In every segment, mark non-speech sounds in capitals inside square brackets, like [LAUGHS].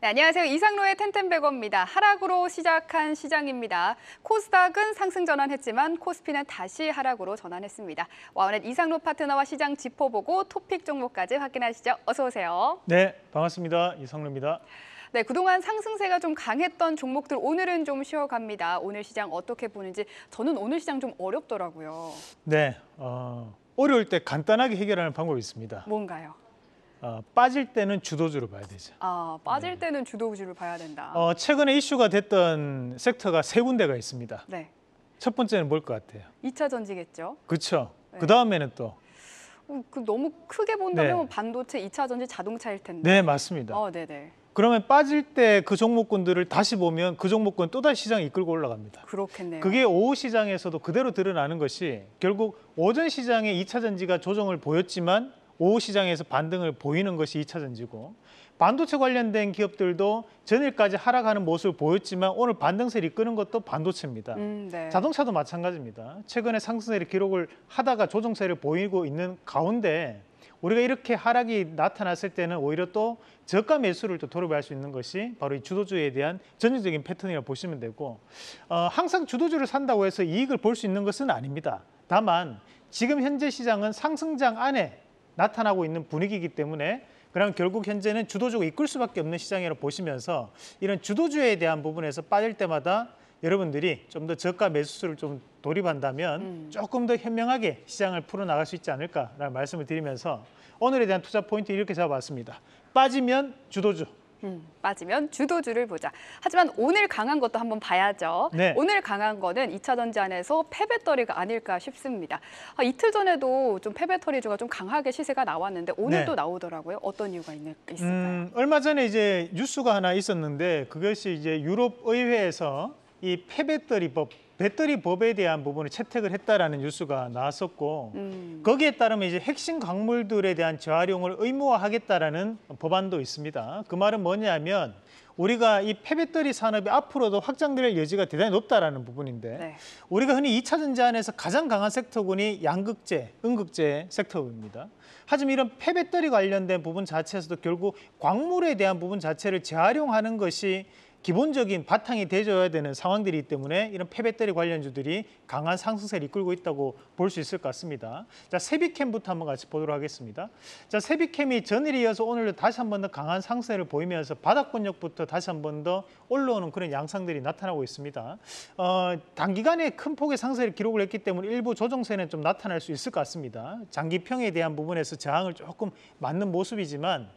네, 안녕하세요. 이상로의 텐텐백어입니다. 하락으로 시작한 시장입니다. 코스닥은 상승 전환했지만 코스피는 다시 하락으로 전환했습니다. 와우넷 이상로 파트너와 시장 짚어보고 토픽 종목까지 확인하시죠. 어서 오세요. 네, 반갑습니다. 이상로입니다. 네, 그동안 상승세가 좀 강했던 종목들 오늘은 좀 쉬어갑니다. 오늘 시장 어떻게 보는지 저는 오늘 시장 좀 어렵더라고요. 네, 어, 어려울 때 간단하게 해결하는 방법이 있습니다. 뭔가요? 어, 빠질 때는 주도주로 봐야 되죠. 아, 빠질 네. 때는 주도주로 봐야 된다. 어, 최근에 이슈가 됐던 섹터가 세 군데가 있습니다. 네. 첫 번째는 뭘 것 같아요? 2차 전지겠죠. 그렇죠. 네. 그다음에는 또그 어, 너무 크게 본다면 네. 반도체, 2차 전지, 자동차일 텐데. 네, 맞습니다. 어, 네, 네. 그러면 빠질 때 그 종목군들을 다시 보면 그 종목군 또다시 시장 이끌고 올라갑니다. 그렇겠네요. 그게 오후 시장에서도 그대로 드러나는 것이 결국 오전 시장에 2차 전지가 조정을 보였지만 오후 시장에서 반등을 보이는 것이 2차전지고 반도체 관련된 기업들도 전일까지 하락하는 모습을 보였지만 오늘 반등세를 이끄는 것도 반도체입니다. 음, 네. 자동차도 마찬가지입니다. 최근에 상승세를 기록을 하다가 조정세를 보이고 있는 가운데 우리가 이렇게 하락이 나타났을 때는 오히려 또 저가 매수를 또도로할수 있는 것이 바로 이 주도주에 대한 전형적인 패턴이라고 보시면 되고 어, 항상 주도주를 산다고 해서 이익을 볼 수 있는 것은 아닙니다. 다만 지금 현재 시장은 상승장 안에 나타나고 있는 분위기이기 때문에 그럼 결국 현재는 주도주가 이끌 수밖에 없는 시장이라고 보시면서 이런 주도주에 대한 부분에서 빠질 때마다 여러분들이 좀 더 저가 매수를 좀 돌입한다면 음. 조금 더 현명하게 시장을 풀어나갈 수 있지 않을까라는 말씀을 드리면서 오늘에 대한 투자 포인트 이렇게 잡아봤습니다. 빠지면 주도주, 음, 빠지면 주도주를 보자. 하지만 오늘 강한 것도 한번 봐야죠. 네. 오늘 강한 거는 2차 전지 안에서 폐배터리가 아닐까 싶습니다. 아, 이틀 전에도 좀 폐배터리주가 좀 강하게 시세가 나왔는데 오늘 네. 또 나오더라고요. 어떤 이유가 있는, 있을까요? 음, 얼마 전에 이제 뉴스가 하나 있었는데 그것이 이제 유럽 의회에서 이 폐배터리법 배터리 법에 대한 부분을 채택을 했다라는 뉴스가 나왔었고 음. 거기에 따르면 이제 핵심 광물들에 대한 재활용을 의무화하겠다라는 법안도 있습니다. 그 말은 뭐냐면 우리가 이 폐배터리 산업이 앞으로도 확장될 여지가 대단히 높다라는 부분인데 네. 우리가 흔히 이차 전지 안에서 가장 강한 섹터군이 양극재, 음극재 섹터입니다. 하지만 이런 폐배터리 관련된 부분 자체에서도 결국 광물에 대한 부분 자체를 재활용하는 것이 기본적인 바탕이 되줘야 되는 상황들이기 때문에 이런 폐배터리 관련주들이 강한 상승세를 이끌고 있다고 볼 수 있을 것 같습니다. 자, 세비캠부터 한번 같이 보도록 하겠습니다. 자, 세비캠이 전일에 이어서 오늘도 다시 한 번 더 강한 상승세를 보이면서 바닥권역부터 다시 한 번 더 올라오는 그런 양상들이 나타나고 있습니다. 어, 단기간에 큰 폭의 상승를 기록을 했기 때문에 일부 조정세는 좀 나타날 수 있을 것 같습니다. 장기평에 대한 부분에서 저항을 조금 맞는 모습이지만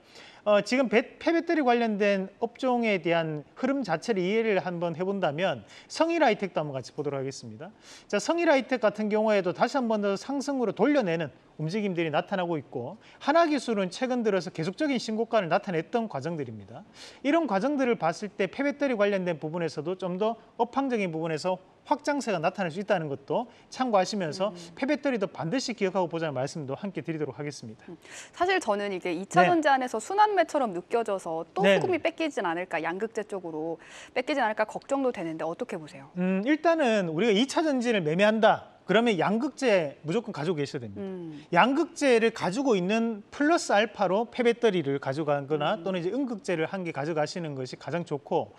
어, 지금 배, 폐배터리 관련된 업종에 대한 흐름 자체를 이해를 한번 해본다면 성일 아이텍도 한번 같이 보도록 하겠습니다. 자, 성일 아이텍 같은 경우에도 다시 한번더 상승으로 돌려내는 움직임들이 나타나고 있고 하나 기술은 최근 들어서 계속적인 신고가를 나타냈던 과정들입니다. 이런 과정들을 봤을 때 폐배터리 관련된 부분에서도 좀 더 업황적인 부분에서 확장세가 나타날 수 있다는 것도 참고하시면서 음. 폐배터리도 반드시 기억하고 보자는 말씀도 함께 드리도록 하겠습니다. 음. 사실 저는 이게 2차 전지 안에서 순환매처럼 느껴져서 또 네. 수금이 뺏기진 않을까 양극재 쪽으로 뺏기진 않을까 걱정도 되는데 어떻게 보세요? 음, 일단은 우리가 2차 전지를 매매한다. 그러면 양극재 무조건 가지고 계셔야 됩니다. 음. 양극재를 가지고 있는 플러스 알파로 폐배터리를 가져가거나 음. 또는 이제 음극재를 한 개 가져가시는 것이 가장 좋고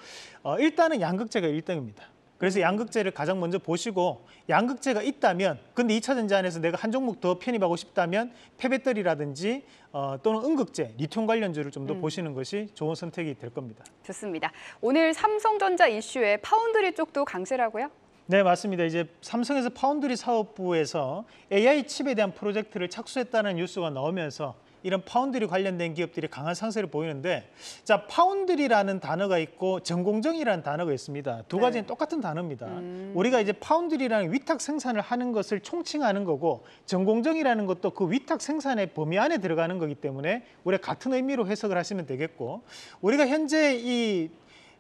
어, 일단은 양극재가 1등입니다 그래서 음. 양극재를 가장 먼저 보시고 양극재가 있다면 근데 2차전지 안에서 내가 한 종목 더 편입하고 싶다면 폐배터리라든지 어, 또는 음극재, 리튬 관련주를 좀더 음. 보시는 것이 좋은 선택이 될 겁니다. 좋습니다. 오늘 삼성전자 이슈에 파운드리 쪽도 강세라고요? 네, 맞습니다. 이제 삼성에서 파운드리 사업부에서 AI 칩에 대한 프로젝트를 착수했다는 뉴스가 나오면서 이런 파운드리 관련된 기업들이 강한 상세를 보이는데 자 파운드리라는 단어가 있고 전공정이라는 단어가 있습니다. 두 네. 가지는 네. 똑같은 단어입니다. 음. 우리가 이제 파운드리라는 위탁 생산을 하는 것을 총칭하는 거고 전공정이라는 것도 그 위탁 생산의 범위 안에 들어가는 거기 때문에 우리가 같은 의미로 해석을 하시면 되겠고 우리가 현재 이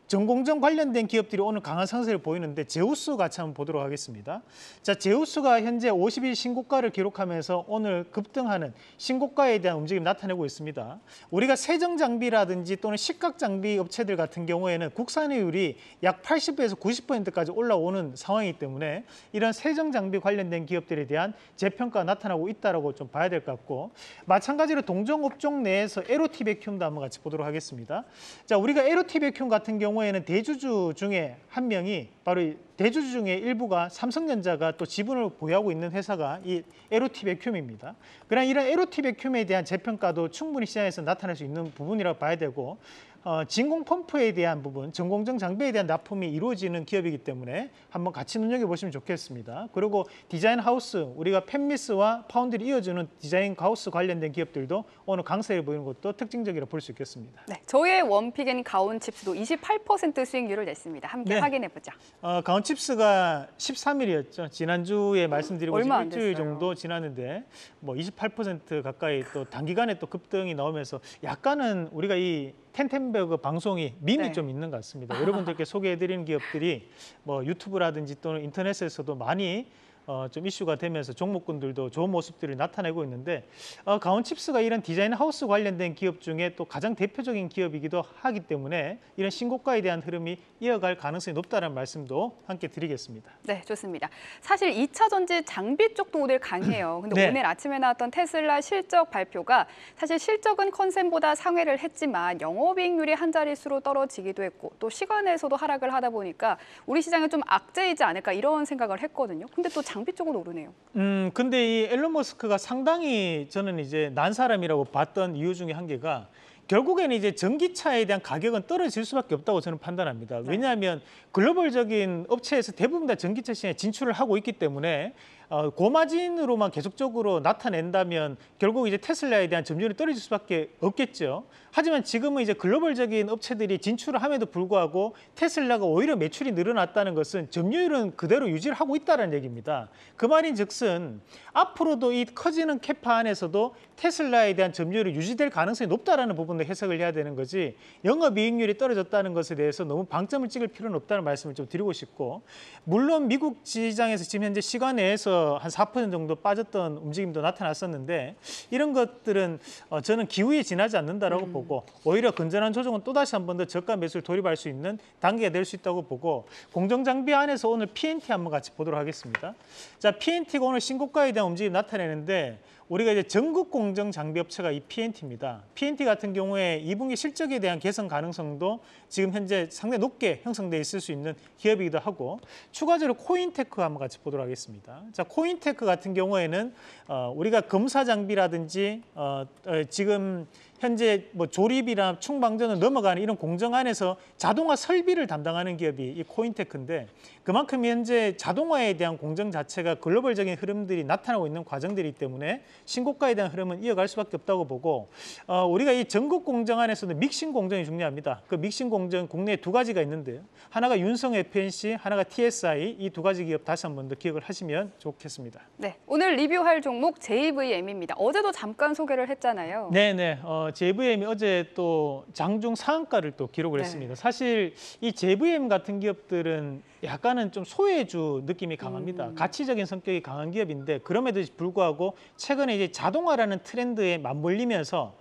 전공정 관련된 기업들이 오늘 강한 상세를 보이는데 제우스 같이 한번 보도록 하겠습니다. 자, 제우스가 현재 50일 신고가를 기록하면서 오늘 급등하는 신고가에 대한 움직임 나타내고 있습니다. 우리가 세정 장비라든지 또는 식각 장비 업체들 같은 경우에는 국산의율이약 80에서 90%까지 올라오는 상황이기 때문에 이런 세정 장비 관련된 기업들에 대한 재평가 가 나타나고 있다고좀 봐야 될 것 같고 마찬가지로 동종 업종 내에서 에로티베큐움도 한번 같이 보도록 하겠습니다. 자, 우리가 에로티베큐움 같은 경우 경우에는 대주주 중에 한 명이 바로 대주주 중에 일부가 삼성전자가 또 지분을 보유하고 있는 회사가 이 에로티베큐입니다. 그러나 이런 에로티베큐에 대한 재평가도 충분히 시장에서 나타날 수 있는 부분이라고 봐야 되고 어, 진공 펌프에 대한 부분, 전공정 장비에 대한 납품이 이루어지는 기업이기 때문에 한번 같이 눈여겨보시면 좋겠습니다. 그리고 디자인 하우스, 우리가 팹미스와 파운드를 이어주는 디자인 하우스 관련된 기업들도 오늘 강세를 보이는 것도 특징적이라 볼수 있겠습니다. 네, 저희의 원픽인 가온칩스도 28% 수익률을 냈습니다. 함께 네. 확인해보자. 어, 가온칩스가 13일이었죠. 지난주에 말씀드리고 얼마 일주일 정도 지났는데 뭐 28% 가까이 또 단기간에 또 급등이 나오면서 약간은 우리가 이 텐텐베그 방송이 밈이 네. 좀 있는 것 같습니다. 여러분들께 소개해드린 기업들이 뭐 유튜브라든지 또는 인터넷에서도 많이 어, 좀 이슈가 되면서 종목군들도 좋은 모습들을 나타내고 있는데 어, 가온칩스가 이런 디자인 하우스 관련된 기업 중에 또 가장 대표적인 기업이기도 하기 때문에 이런 신고가에 대한 흐름이 이어갈 가능성이 높다는 말씀도 함께 드리겠습니다. 네, 좋습니다. 사실 2차 전지 장비 쪽도 오늘 강해요. [CLEARS THROAT] 근데 네. 오늘 아침에 나왔던 테슬라 실적 발표가 사실 실적은 컨셉보다 상회를 했지만 영업이익률이 한 자릿수로 떨어지기도 했고 또 시간에서도 하락을 하다 보니까 우리 시장에 좀 악재이지 않을까 이런 생각을 했거든요. 근데 또 장비 쪽은 오르네요. 음, 근데 이 앨런 머스크가 상당히 저는 이제 난 사람이라고 봤던 이유 중에 한 개가 결국에는 이제 전기차에 대한 가격은 떨어질 수밖에 없다고 저는 판단합니다. 네. 왜냐하면 글로벌적인 업체에서 대부분 다 전기차 시장에 진출을 하고 있기 때문에 어, 고마진으로만 계속적으로 나타낸다면 결국 이제 테슬라에 대한 점유율이 떨어질 수밖에 없겠죠. 하지만 지금은 이제 글로벌적인 업체들이 진출을 함에도 불구하고 테슬라가 오히려 매출이 늘어났다는 것은 점유율은 그대로 유지를 하고 있다는 얘기입니다. 그 말인즉슨 앞으로도 이 커지는 캐파 안에서도 테슬라에 대한 점유율이 유지될 가능성이 높다는 부분도 해석을 해야 되는 거지 영업이익률이 떨어졌다는 것에 대해서 너무 방점을 찍을 필요는 없다는 말씀을 좀 드리고 싶고 물론 미국 시장에서 지금 현재 시간 내에서 한4% 정도 빠졌던 움직임도 나타났었는데 이런 것들은 어, 저는 기후에 지나지 않는다라고 음. 보고 오히려 건전한 조정은 또다시 한 번 더 저가 매수를 돌입할 수 있는 단계가 될 수 있다고 보고 공정장비 안에서 오늘 PNT 한번 같이 보도록 하겠습니다. 자, PNT가 오늘 신고가에 대한 움직임 나타내는데 우리가 이제 전국 공정 장비 업체가 이 PNT입니다. PNT 같은 경우에 2분기 실적에 대한 개선 가능성도 지금 현재 상당히 높게 형성돼 있을 수 있는 기업이기도 하고 추가적으로 코인테크 한번 같이 보도록 하겠습니다. 자, 코인테크 같은 경우에는 어, 우리가 검사 장비라든지 어, 어 지금 현재 뭐 조립이나 충방전을 넘어가는 이런 공정 안에서 자동화 설비를 담당하는 기업이 이 코인테크인데 그만큼 현재 자동화에 대한 공정 자체가 글로벌적인 흐름들이 나타나고 있는 과정들이기 때문에 신고가에 대한 흐름은 이어갈 수밖에 없다고 보고 어, 우리가 이 전국 공정 안에서는 믹싱 공정이 중요합니다. 그 믹싱 공정 국내에 두 가지가 있는데요. 하나가 윤성 FNC, 하나가 TSI 이 두 가지 기업 다시 한 번 더 기억을 하시면 좋겠습니다. 네, 오늘 리뷰할 종목 JVM입니다. 어제도 잠깐 소개를 했잖아요. 네, 네. 어, JVM이 어제 또 장중 상한가를 또 기록을 네. 했습니다. 사실 이 JVM 같은 기업들은 약간은 좀 소외주 느낌이 강합니다. 음. 가치적인 성격이 강한 기업인데 그럼에도 불구하고 최근에 이제 자동화라는 트렌드에 맞물리면서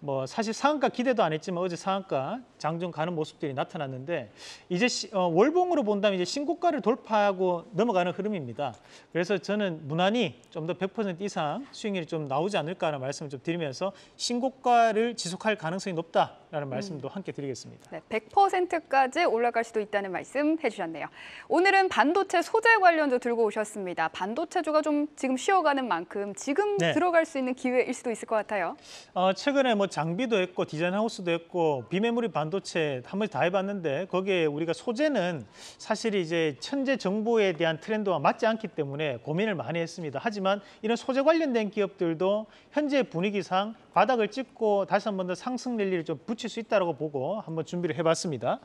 뭐 사실 상한가 기대도 안 했지만 어제 상한가 장중 가는 모습들이 나타났는데 이제 시, 어, 월봉으로 본다면 이제 신고가를 돌파하고 넘어가는 흐름입니다. 그래서 저는 무난히 좀 더 100% 이상 수익률이 좀 나오지 않을까라는 말씀을 좀 드리면서 신고가를 지속할 가능성이 높다. 라는 음. 말씀도 음. 함께 드리겠습니다. 네, 100%까지 올라갈 수도 있다는 말씀 해주셨네요. 오늘은 반도체 소재 관련도 들고 오셨습니다. 반도체주가 좀 지금 쉬어가는 만큼 지금 네. 들어갈 수 있는 기회일 수도 있을 것 같아요. 어, 최근에 뭐 장비도 했고 디자인 하우스도 했고 비메모리 반도체 한 번 다 해봤는데 거기에 우리가 소재는 사실 이제 천재 정보에 대한 트렌드와 맞지 않기 때문에 고민을 많이 했습니다. 하지만 이런 소재 관련된 기업들도 현재 분위기상 바닥을 찍고 다시 한 번 더 상승 랠리를 좀 붙일 수 있다고 보고 한번 준비를 해봤습니다.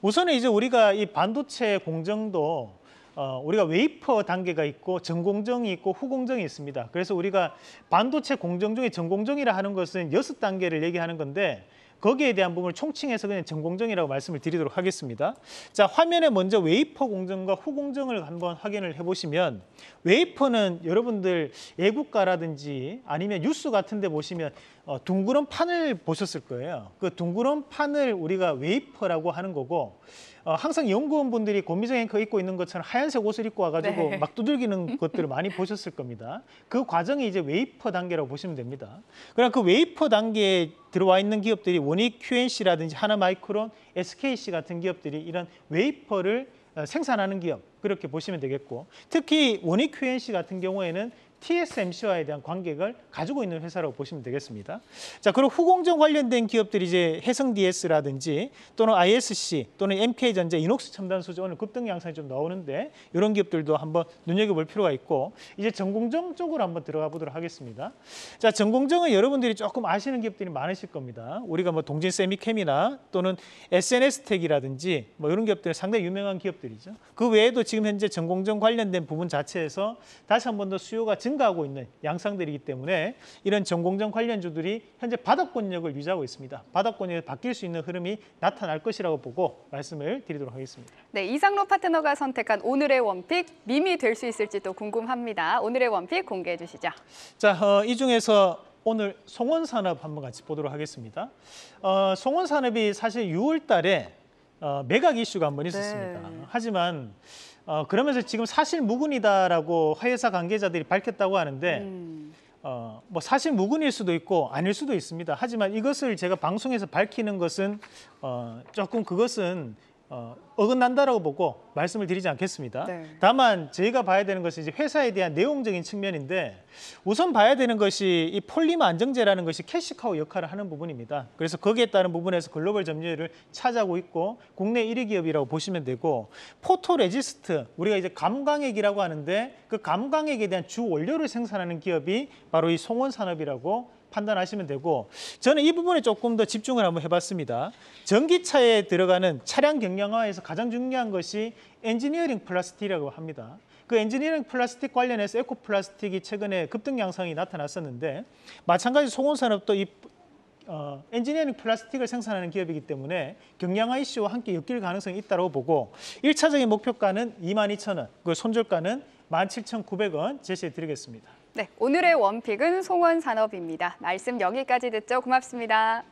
우선은 이제 우리가 이 반도체 공정도 어, 우리가 웨이퍼 단계가 있고 전공정이 있고 후공정이 있습니다. 그래서 우리가 반도체 공정 중에 전공정이라 하는 것은 여섯 단계를 얘기하는 건데 거기에 대한 부분을 총칭해서 그냥 전공정이라고 말씀을 드리도록 하겠습니다. 자, 화면에 먼저 웨이퍼 공정과 후 공정을 한번 확인을 해보시면 웨이퍼는 여러분들 애국가라든지 아니면 뉴스 같은 데 보시면 어, 둥그런 판을 보셨을 거예요. 그 둥그런 판을 우리가 웨이퍼라고 하는 거고 어, 항상 연구원분들이 권미정 앵커 입고 있는 것처럼 하얀색 옷을 입고 와가지고 네. 막 두들기는 [LAUGHS] 것들을 많이 보셨을 겁니다. 그 과정이 이제 웨이퍼 단계라고 보시면 됩니다. 그러나 그 웨이퍼 단계에 들어와 있는 기업들이 원익 QNC라든지 하나마이크론, SKC 같은 기업들이 이런 웨이퍼를 어, 생산하는 기업 그렇게 보시면 되겠고 특히 원익 QNC 같은 경우에는 TSMC와에 대한 관객을 가지고 있는 회사라고 보시면 되겠습니다. 자, 그리고 후공정 관련된 기업들이 이제 해성 DS라든지 또는 ISC 또는 MK전자, 이녹스 첨단 소재 오늘 급등 양상이 좀 나오는데 이런 기업들도 한번 눈여겨볼 필요가 있고 이제 전공정 쪽으로 한번 들어가 보도록 하겠습니다. 자, 전공정은 여러분들이 조금 아시는 기업들이 많으실 겁니다. 우리가 뭐 동진 세미캠이나 또는 SNS텍이라든지 뭐 이런 기업들 상당히 유명한 기업들이죠. 그 외에도 지금 현재 전공정 관련된 부분 자체에서 다시 한번더 수요가 증가하고 있는 양상들이기 때문에 이런 전공정 관련주들이 현재 바닥권력을 유지하고 있습니다. 바닥권력이 바뀔 수 있는 흐름이 나타날 것이라고 보고 말씀을 드리도록 하겠습니다. 네, 이상로 파트너가 선택한 오늘의 원픽 밈이 될 수 있을지도 궁금합니다. 오늘의 원픽 공개해 주시죠. 자, 어, 이 중에서 오늘 송원산업 한번 같이 보도록 하겠습니다. 어, 송원산업이 사실 6월 달에 어, 매각 이슈가 한번 있었습니다. 네. 하지만 어, 그러면서 지금 사실 무근이다라고 회사 관계자들이 밝혔다고 하는데 음. 어, 뭐 사실 무근일 수도 있고 아닐 수도 있습니다. 하지만 이것을 제가 방송에서 밝히는 것은 어, 조금 그것은 어, 어긋난다라고 보고 말씀을 드리지 않겠습니다. 네. 다만 저희가 봐야 되는 것이 이제 회사에 대한 내용적인 측면인데 우선 봐야 되는 것이 이 폴리머 안정제라는 것이 캐시카우 역할을 하는 부분입니다. 그래서 거기에 따른 부분에서 글로벌 점유율을 차지하고 있고 국내 1위 기업이라고 보시면 되고 포토레지스트 우리가 이제 감광액이라고 하는데 그 감광액에 대한 주 원료를 생산하는 기업이 바로 이 송원산업이라고 판단하시면 되고 저는 이 부분에 조금 더 집중을 한번 해봤습니다. 전기차에 들어가는 차량 경량화에서 가장 중요한 것이 엔지니어링 플라스틱이라고 합니다. 그 엔지니어링 플라스틱 관련해서 에코 플라스틱이 최근에 급등 양상이 나타났었는데 마찬가지 소금 산업도 이 어, 엔지니어링 플라스틱을 생산하는 기업이기 때문에 경량화 이슈와 함께 엮일 가능성이 있다고 보고 일차적인 목표가는 22,000원, 그 손절가는 17,900원 제시해 드리겠습니다. 네, 오늘의 원픽은 송원산업입니다. 말씀 여기까지 듣죠. 고맙습니다.